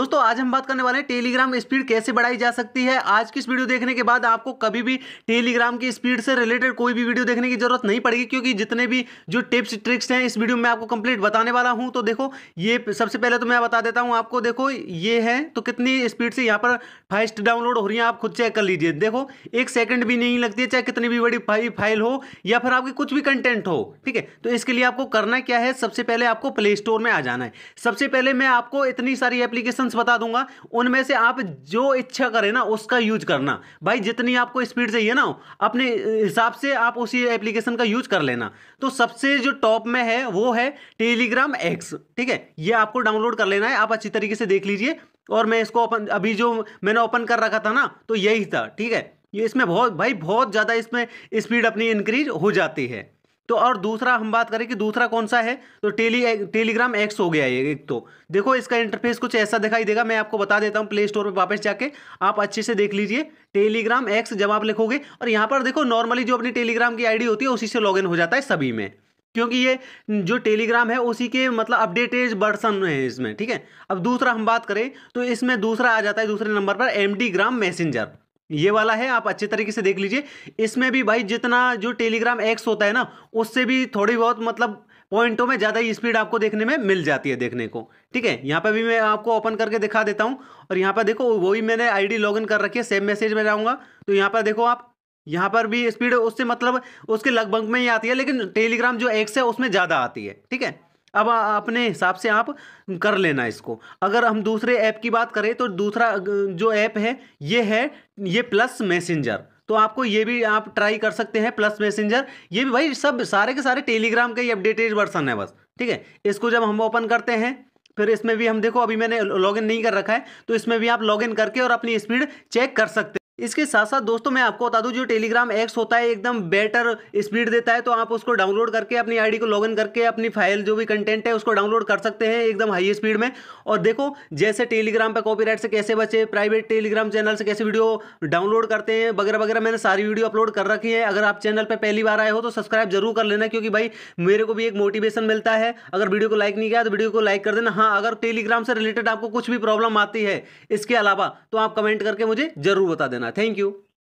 दोस्तों आज हम बात करने वाले हैं टेलीग्राम स्पीड कैसे बढ़ाई जा सकती है आज की इस वीडियो देखने के बाद आपको कभी भी टेलीग्राम की स्पीड से रिलेटेड कोई भी वीडियो देखने की जरूरत नहीं पड़ेगी क्योंकि जितने भी जो टिप्स ट्रिक्स हैं इस वीडियो में आपको कंप्लीट बताने वाला हूं तो देखो ये सबसे पहले तो मैं बता देता हूँ आपको देखो ये है तो कितनी स्पीड से यहाँ पर फाइस्ट डाउनलोड हो रही है आप खुद चेक कर लीजिए देखो एक सेकंड भी नहीं लगती है चाहे कितनी भी बड़ी फाइल हो या फिर आपकी कुछ भी कंटेंट हो ठीक है तो इसके लिए आपको करना क्या है सबसे पहले आपको प्ले स्टोर में आ जाना है सबसे पहले मैं आपको इतनी सारी एप्लीकेशन ऑप्शंस बता दूंगा उनमें से आप जो इच्छा करें ना उसका यूज करना भाई जितनी आपको स्पीड चाहिए ना अपने हिसाब से आप उसी एप्लीकेशन का यूज कर लेना तो सबसे जो टॉप में है वो है टेलीग्राम एक्स ठीक है ये आपको डाउनलोड कर लेना है आप अच्छी तरीके से देख लीजिए और मैं इसको ओपन अभी जो मैंने ओपन कर रखा था ना तो यही था ठीक है ये इसमें बहुत भाई बहुत ज़्यादा इसमें स्पीड अपनी इंक्रीज हो जाती है तो और दूसरा हम बात करें कि दूसरा कौन सा है तो टेली टेलीग्राम एक्स हो गया ये एक तो देखो इसका इंटरफेस कुछ ऐसा दिखाई देगा मैं आपको बता देता हूँ प्ले स्टोर पर वापस जाके आप अच्छे से देख लीजिए टेलीग्राम एक्स जब आप लिखोगे और यहाँ पर देखो नॉर्मली जो अपनी टेलीग्राम की आईडी होती है उसी से लॉग हो जाता है सभी में क्योंकि ये जो टेलीग्राम है उसी के मतलब अपडेटेड वर्सन है इसमें ठीक है अब दूसरा हम बात करें तो इसमें दूसरा आ जाता है दूसरे नंबर पर एम ग्राम मैसेंजर ये वाला है आप अच्छे तरीके से देख लीजिए इसमें भी भाई जितना जो टेलीग्राम एक्स होता है ना उससे भी थोड़ी बहुत मतलब पॉइंटों में ज़्यादा ही स्पीड आपको देखने में मिल जाती है देखने को ठीक है यहाँ पर भी मैं आपको ओपन करके दिखा देता हूँ और यहाँ पर देखो वही मैंने आईडी लॉगिन कर रखी है सेम मैसेज में जाऊँगा तो यहाँ पर देखो आप यहाँ पर भी स्पीड उससे मतलब उसके लगभग में ही आती है लेकिन टेलीग्राम जो एक्स है उसमें ज़्यादा आती है ठीक है अब अपने हिसाब से आप कर लेना इसको अगर हम दूसरे ऐप की बात करें तो दूसरा जो ऐप है ये है ये प्लस मैसेंजर तो आपको ये भी आप ट्राई कर सकते हैं प्लस मैसेंजर ये भी भाई सब सारे के सारे टेलीग्राम के अपडेटेड वर्सन है बस ठीक है इसको जब हम ओपन करते हैं फिर इसमें भी हम देखो अभी मैंने लॉगिन नहीं कर रखा है तो इसमें भी आप लॉगिन करके और अपनी स्पीड चेक कर सकते इसके साथ साथ दोस्तों मैं आपको बता दूं जो टेलीग्राम एक्स होता है एकदम बेटर स्पीड देता है तो आप उसको डाउनलोड करके अपनी आईडी को लॉगिन करके अपनी फाइल जो भी कंटेंट है उसको डाउनलोड कर सकते हैं एकदम हाई स्पीड में और देखो जैसे टेलीग्राम पर कॉपीराइट से कैसे बचे प्राइवेट टेलीग्राम चैनल से कैसे वीडियो डाउनलोड करते हैं वगैरह वगैरह मैंने सारी वीडियो अपलोड कर रखी है अगर आप चैनल पर पहली बार आए हो तो सब्सक्राइब जरूर कर लेना क्योंकि भाई मेरे को भी एक मोटिवेशन मिलता है अगर वीडियो को लाइक नहीं किया तो वीडियो को लाइक कर देना हाँ अगर टेलीग्राम से रिलेटेड आपको कुछ भी प्रॉब्लम आती है इसके अलावा तो आप कमेंट करके मुझे जरूर बता देना thank you